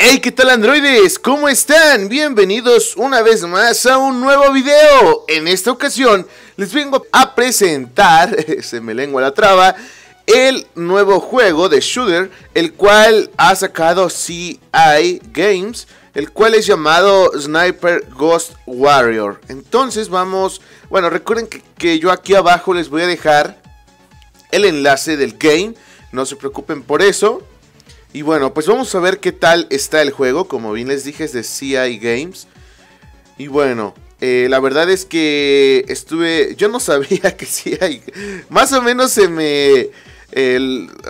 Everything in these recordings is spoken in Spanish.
Hey, ¿qué tal androides? ¿Cómo están? Bienvenidos una vez más a un nuevo video. En esta ocasión les vengo a presentar, se me lengua la traba, el nuevo juego de Shooter, el cual ha sacado CI Games, el cual es llamado Sniper Ghost Warrior. Entonces vamos, bueno, recuerden que, yo aquí abajo les voy a dejar el enlace del game, no se preocupen por eso. Y bueno, pues vamos a ver qué tal está el juego. Como bien les dije, es de CI Games. Y bueno, eh, la verdad es que estuve... Yo no sabía que CI... Más o menos se me...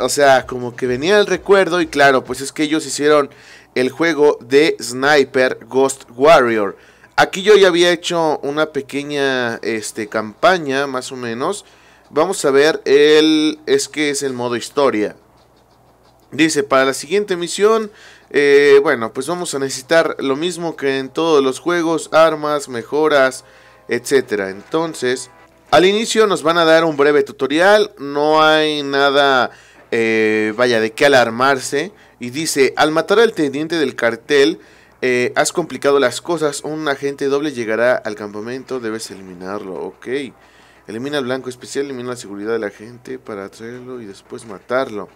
o sea, como que venía el recuerdo y claro, pues es que ellos hicieron el juego de Sniper Ghost Warrior. Aquí yo ya había hecho una pequeña este, campaña, más o menos. Vamos a ver, el, es que es el modo historia. Dice, para la siguiente misión, eh, bueno, pues vamos a necesitar lo mismo que en todos los juegos, armas, mejoras, etcétera. Entonces, al inicio nos van a dar un breve tutorial, no hay nada, eh, vaya, de qué alarmarse. Y dice, al matar al teniente del cartel, eh, has complicado las cosas, un agente doble llegará al campamento, debes eliminarlo, ok. Elimina el blanco especial, elimina la seguridad de la gente para traerlo y después matarlo.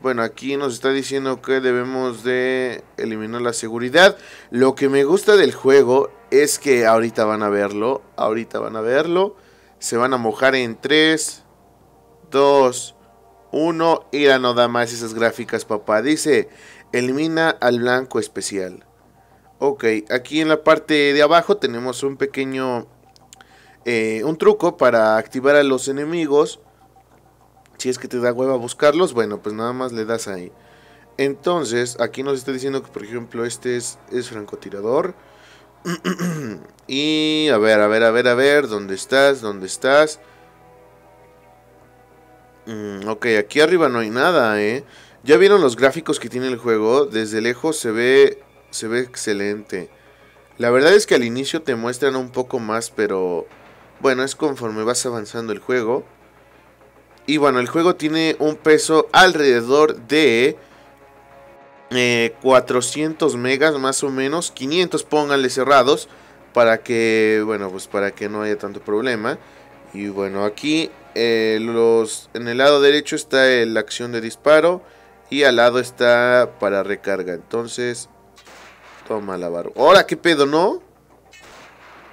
Bueno, aquí nos está diciendo que debemos de eliminar la seguridad. Lo que me gusta del juego es que ahorita van a verlo. Ahorita van a verlo. Se van a mojar en 3, 2, 1. Y ya no da más esas gráficas, papá. Dice, elimina al blanco especial. Ok, aquí en la parte de abajo tenemos un pequeño... Eh, un truco para activar a los enemigos si es que te da hueva buscarlos, bueno, pues nada más le das ahí. Entonces, aquí nos está diciendo que, por ejemplo, este es, francotirador. y a ver, a ver, a ver, a ver, ¿dónde estás? ¿Dónde estás? Mm, ok, aquí arriba no hay nada, ¿eh? Ya vieron los gráficos que tiene el juego. Desde lejos se ve, se ve excelente. La verdad es que al inicio te muestran un poco más, pero bueno, es conforme vas avanzando el juego. Y bueno, el juego tiene un peso alrededor de 400 eh, megas más o menos, 500 pónganle cerrados para que, bueno, pues para que no haya tanto problema. Y bueno, aquí eh, los, en el lado derecho está la acción de disparo y al lado está para recarga. Entonces, toma la barba. ¡Hola, qué pedo, no!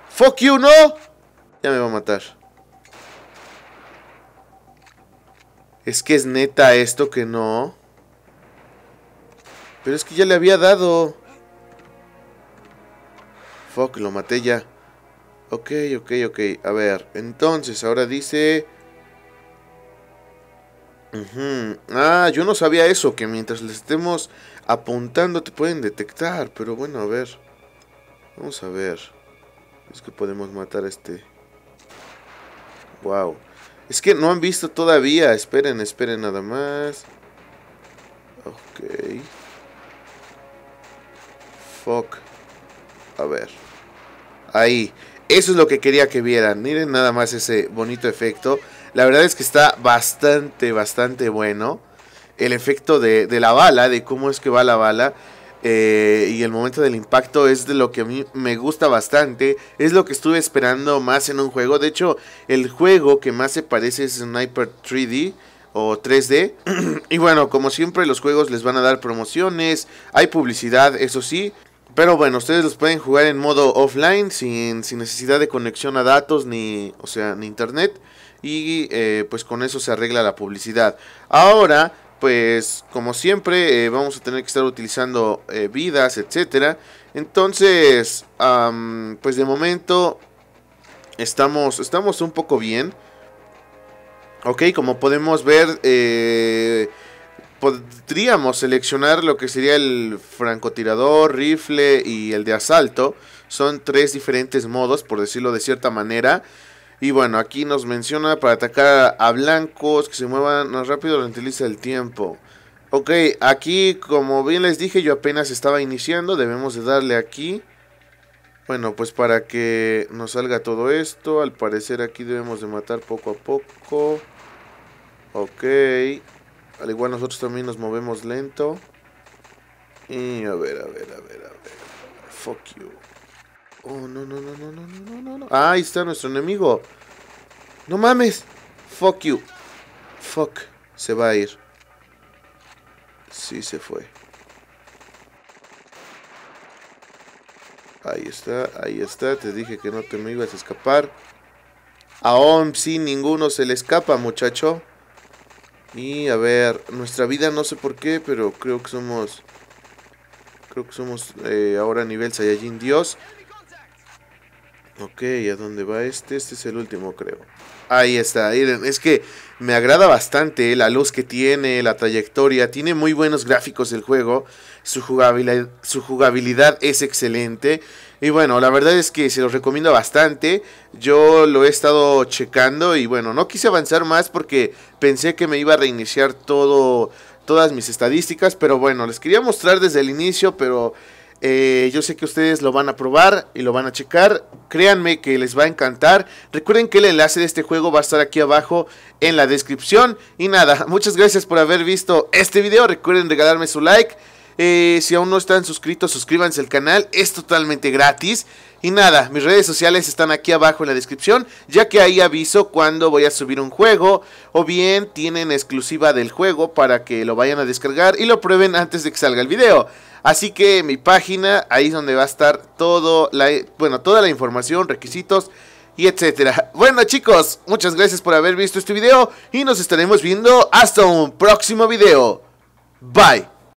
¡Fuck you, no! Ya me va a matar. Es que es neta esto que no. Pero es que ya le había dado. Fuck, lo maté ya. Ok, ok, ok. A ver, entonces, ahora dice... Ah, yo no sabía eso, que mientras les estemos apuntando te pueden detectar. Pero bueno, a ver. Vamos a ver. Es que podemos matar a este. Wow. Es que no han visto todavía. Esperen, esperen nada más. Ok. Fuck. A ver. Ahí. Eso es lo que quería que vieran. Miren nada más ese bonito efecto. La verdad es que está bastante, bastante bueno. El efecto de, de la bala, de cómo es que va la bala. Eh, y el momento del impacto es de lo que a mí me gusta bastante. Es lo que estuve esperando más en un juego. De hecho, el juego que más se parece es Sniper 3D o 3D. y bueno, como siempre los juegos les van a dar promociones, hay publicidad, eso sí. Pero bueno, ustedes los pueden jugar en modo offline sin, sin necesidad de conexión a datos ni, o sea, ni internet. Y eh, pues con eso se arregla la publicidad. Ahora pues como siempre eh, vamos a tener que estar utilizando eh, vidas, etcétera. Entonces, pues de momento estamos, estamos un poco bien. Ok, como podemos ver, eh, podríamos seleccionar lo que sería el francotirador, rifle y el de asalto. Son tres diferentes modos, por decirlo de cierta manera. Y bueno, aquí nos menciona para atacar a blancos que se muevan más rápido utiliza el tiempo. Ok, aquí como bien les dije yo apenas estaba iniciando, debemos de darle aquí. Bueno, pues para que nos salga todo esto, al parecer aquí debemos de matar poco a poco. Ok, al igual nosotros también nos movemos lento. Y a ver, a ver, a ver, a ver. Fuck you. Oh, no, no, no, no, no, no, no, no. no. ahí está nuestro enemigo. No mames. Fuck you. Fuck. Se va a ir. Sí, se fue. Ahí está, ahí está. Te dije que no te me ibas a escapar. A OMSI ninguno se le escapa, muchacho. Y a ver, nuestra vida no sé por qué, pero creo que somos... Creo que somos eh, ahora nivel Saiyajin Dios. Ok, ¿a dónde va este? Este es el último, creo. Ahí está, es que me agrada bastante eh, la luz que tiene, la trayectoria, tiene muy buenos gráficos el juego, su jugabilidad, su jugabilidad es excelente y bueno, la verdad es que se los recomiendo bastante, yo lo he estado checando y bueno, no quise avanzar más porque pensé que me iba a reiniciar todo, todas mis estadísticas, pero bueno, les quería mostrar desde el inicio, pero eh, yo sé que ustedes lo van a probar y lo van a checar. Créanme que les va a encantar. Recuerden que el enlace de este juego va a estar aquí abajo en la descripción. Y nada, muchas gracias por haber visto este video. Recuerden regalarme su like. Eh, si aún no están suscritos, suscríbanse al canal. Es totalmente gratis. Y nada, mis redes sociales están aquí abajo en la descripción, ya que ahí aviso cuando voy a subir un juego, o bien tienen exclusiva del juego para que lo vayan a descargar y lo prueben antes de que salga el video. Así que mi página, ahí es donde va a estar todo la, bueno, toda la información, requisitos y etcétera. Bueno chicos, muchas gracias por haber visto este video y nos estaremos viendo hasta un próximo video. Bye.